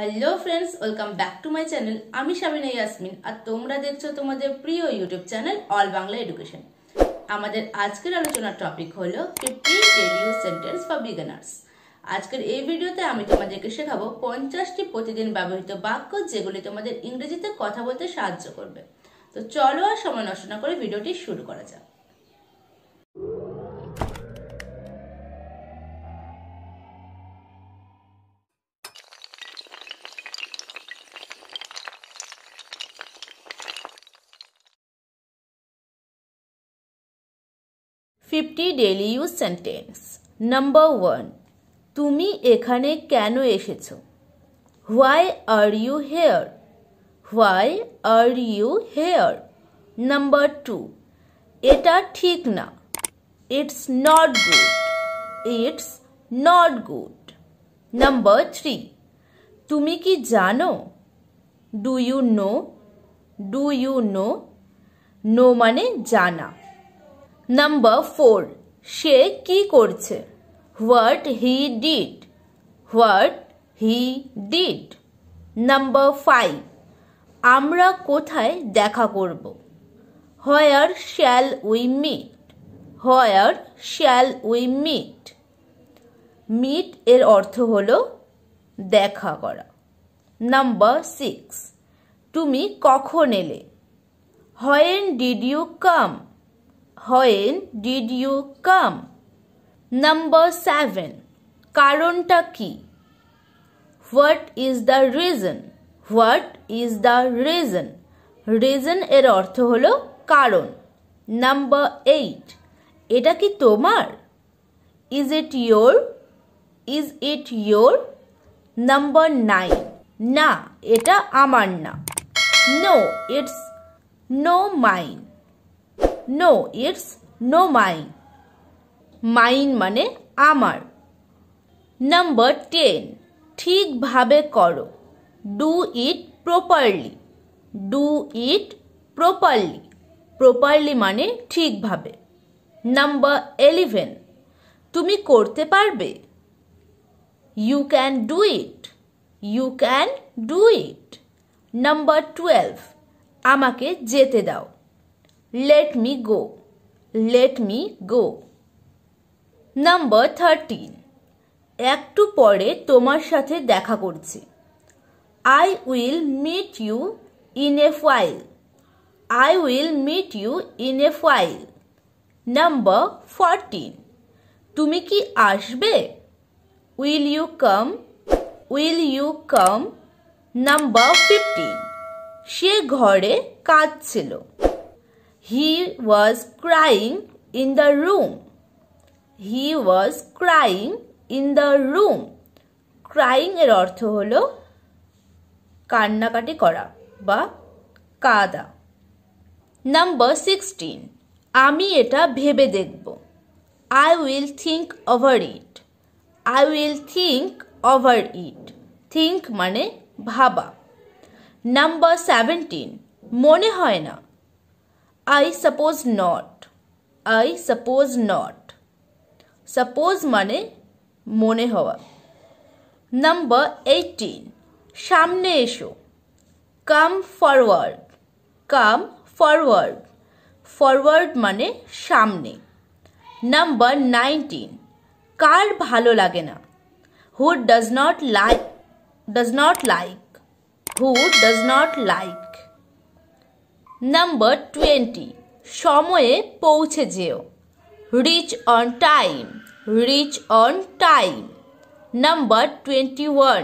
Hello friends welcome back to my channel আমি সাবিনা ইয়াসমিন আর তোমরা দেখছো তোমাদের প্রিয় YouTube channel all Bangla education আমাদের আজকের আলোচনার টপিক হলো সেন্টেন্স ফর বিগানার্স আজকের এই ভিডিওতে আমি তোমাদেরকে শেখাবো পঞ্চাশটি প্রতিদিন ব্যবহৃত বাক্য যেগুলি তোমাদের ইংরেজিতে কথা বলতে সাহায্য করবে তো চলো আর সময় নষ্ট না করে ভিডিওটি শুরু করা যাক 50 डेली यूज सेंटेंसेस नंबर 1 তুমি এখানে কেন এসেছো why are you here why are you here number 2 এটা ঠিক না it's not good it's not good number 3 তুমি কি জানো do you know do you know know মানে জানা নাম্বার ফোর সে কি করছে what he did what he did number five আমরা কোথায় দেখা করব where shall we meet where shall we meet meet এর অর্থ হল দেখা করা নাম্বার সিক্স তুমি কখন এলে when did you come when did you come number seven কারণটা কি what is the reason what is the reason reason এর অর্থ হলো কারণ নাম্বার এইট এটা কি তোমার is it your is it your number nine না এটা আমার না no it's no mind no it's no my mine মানে আমার নাম্বার টেন ঠিকভাবে করো do it properly do it properly properly মানে ঠিকভাবে নাম্বার এলিভেন তুমি করতে পারবে you can do it you can do it number twelve আমাকে যেতে দাও Let me go. Let me go. Number thirteen একটু পরে তোমার সাথে দেখা করছি I will meet you in a while I will meet you in a while number fourteen তুমি কি আসবে will you come will you come number fifteen সে ঘরে কাজ ছিল He was crying in the room. He was crying in the room. Crying এর অর্থ হলো কান্নাকাটি করা বা কাদা নাম্বার সিক্সটিন আমি এটা ভেবে দেখব I will think over it I will think over it think মানে ভাবা নাম্বার সেভেন্টিন মনে হয় না I suppose not I suppose not suppose माने मन हवा नम्बर एटीन सामने एसो come forward come forward forward माने सामने नम्बर नाइनटीन कार भलो लागे ना who does not like does not like who does not like number twenty সময়ে পৌঁছে যেও reach on time reach on time number twenty one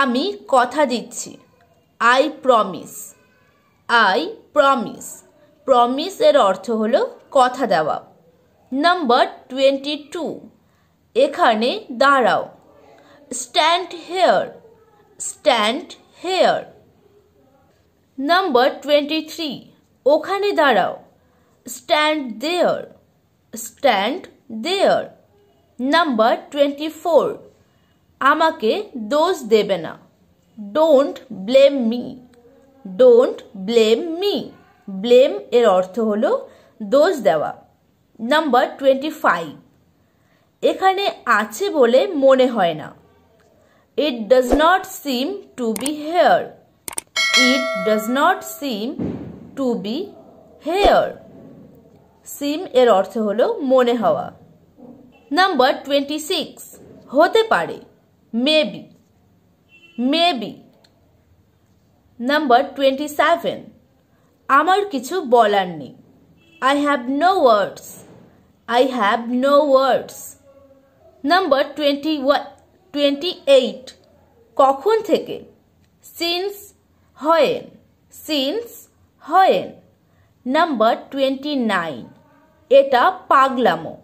আমি কথা দিচ্ছি I promise I promise promise এর অর্থ হলো কথা দেওয়া নাম্বার টোয়েন্টি টু এখানে দাঁড়াও stand here stand here number twenty three ওখানে দাঁড়াও stand there stand there number twenty four আমাকে দোষ দেবে না don't blame me don't blame me blame এর অর্থ হল দোষ দেওয়া নাম্বার টোয়েন্টি ফাইভ এখানে আছে বলে মনে হয় না it does not seem to be here It does not seem to be here. Seem এর অর্থ হল মনে হওয়া নাম্বার টোয়েন্টি সিক্স হতে পারে maybe maybe number twenty seven আমার কিছু বলার নেই I have no words I have no words number twenty one twenty eight কখন থেকে since when since when number twenty nine এটা পাগলামো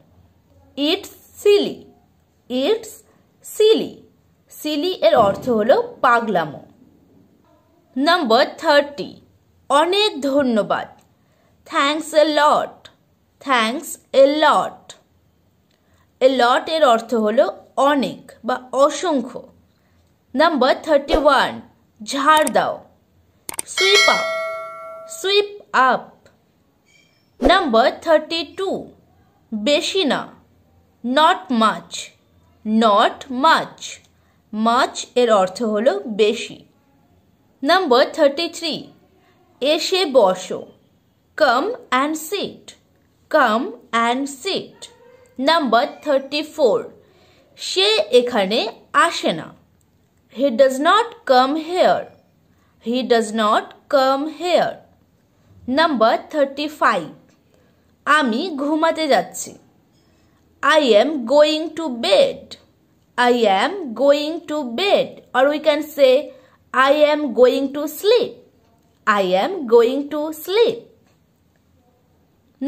it's silly it's silly silly এর অর্থ হলো পাগলামো নাম্বার থার্টি অনেক ধন্যবাদ thanks a lot thanks a লট এ লট এর অর্থ হলো অনেক বা অসংখ্য নাম্বার থার্টি ওয়ান ঝাড় দাও sweep up sweep up number 32 beshina not much not much much এর অর্থ হলো বেশি নাম্বার 33 এসে বসো come and sit come and sit number 34 সে এখানে আসে না he does not come here He does not come here. Number 35. Ami ghumate jachi. I am going to bed. I am going to bed. Or we can say I am going to sleep. I am going to sleep.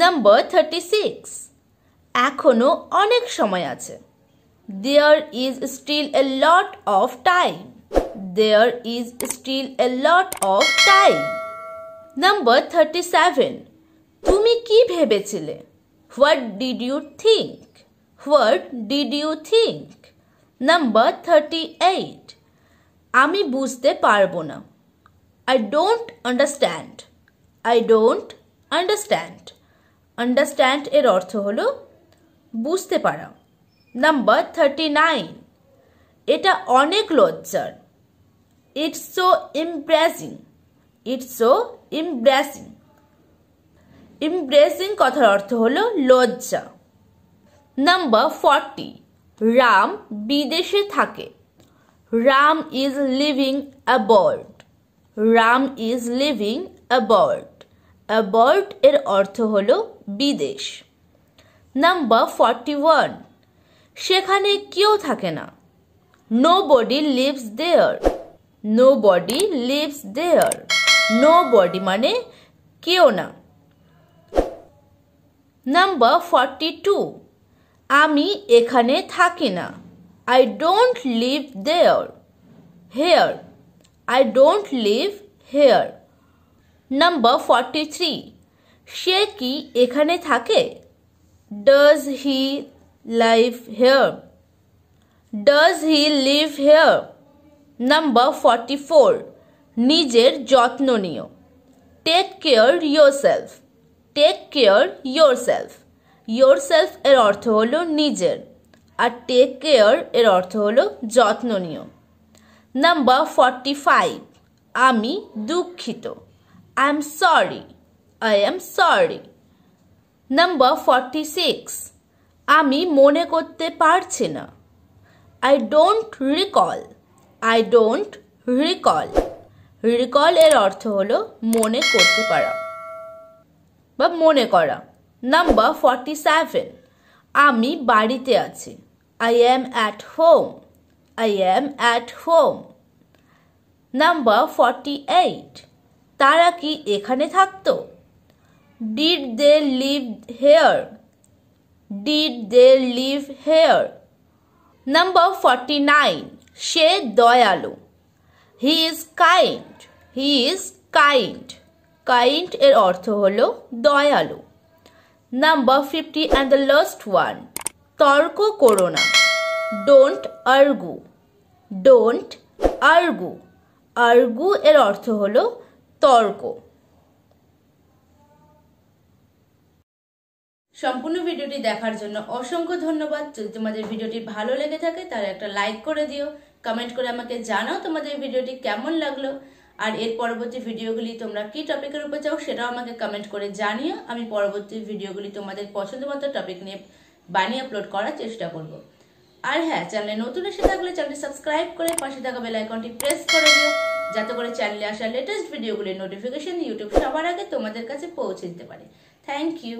Number 36. Akono onek সময় There is still a lot of time. There is still a lot of time. Number 37. তুমি কি ভেবেছিলে? What did you think? What did you think? Number 38. আমি বুঝতে পারবো না। I don't understand. I don't understand. Understand এর অর্থ হল বুঝতে পারা নাম্বার থার্টি নাইন এটা অনেক লজ্জার It's so embarrassing. It's so embarrassing. ইমব্রেসিং কথার অর্থ হলো লজ্জা নাম্বার ফর্টি রাম বিদেশে থাকে Ram is living abroad Ram is living abroad abroad এর অর্থ হলো বিদেশ নাম্বার ফর্টি ওয়ান সেখানে কেউ থাকে না nobody lives there nobody lives there body মানে কেউ না নাম্বার ফর্টি টু আমি এখানে থাকি না I don't live there here I don't live here number forty three সে কি এখানে থাকে does he live here does he live here number forty four নিজের যত্ন নিও take care yourself take care yourself yourself এর অর্থ হলো নিজের আর টেক কেয়ার এর অর্থ হলো যত্ন নিও নাম্বার ফর্টি ফাইভ আমি দুঃখিত I am sorry I am sorry number forty six আমি মনে করতে পারছি না I don't recall I don't recall recall এর অর্থ হলো মনে করতে পারা বা মনে করা নাম্বার ফর্টি সেভেন আমি বাড়িতে আছি I am at home I am at home number forty eight তারা কি এখানে থাকতো did they live here did they live here number forty nine সে দয়ালু he is kind he is kind kind এর অর্থ হল দয়ালু number fifty and the last one তর্ক করো না don't argue don't argue argue এর অর্থ হল তর্ক সম্পূর্ণ ভিডিওটি দেখার জন্য অসংখ্য ধন্যবাদ যদি তোমাদের ভিডিওটি ভালো লেগে থাকে তাহলে একটা লাইক করে দিও কমেন্ট করে আমাকে জানাও তোমাদের ভিডিওটি কেমন লাগলো আর এর পরবর্তী ভিডিওগুলি তোমরা কি টপিকের উপর চাও সেটাও আমাকে কমেন্ট করে জানিও আমি পরবর্তী ভিডিওগুলি তোমাদের পছন্দ মতো টপিক নিয়ে বানিয়ে আপলোড করার চেষ্টা করব আর হ্যাঁ চ্যানেলে নতুন এসে থাকলে চ্যানেলটি সাবস্ক্রাইব করে পাশে থাকা বেল আইকনটি প্রেস করে দিও যাতে করে চ্যানেলে আসা লেটেস্ট ভিডিওগুলির নোটিফিকেশন ইউটিউব সবার আগে তোমাদের কাছে পৌঁছে দিতে পারে থ্যাংক ইউ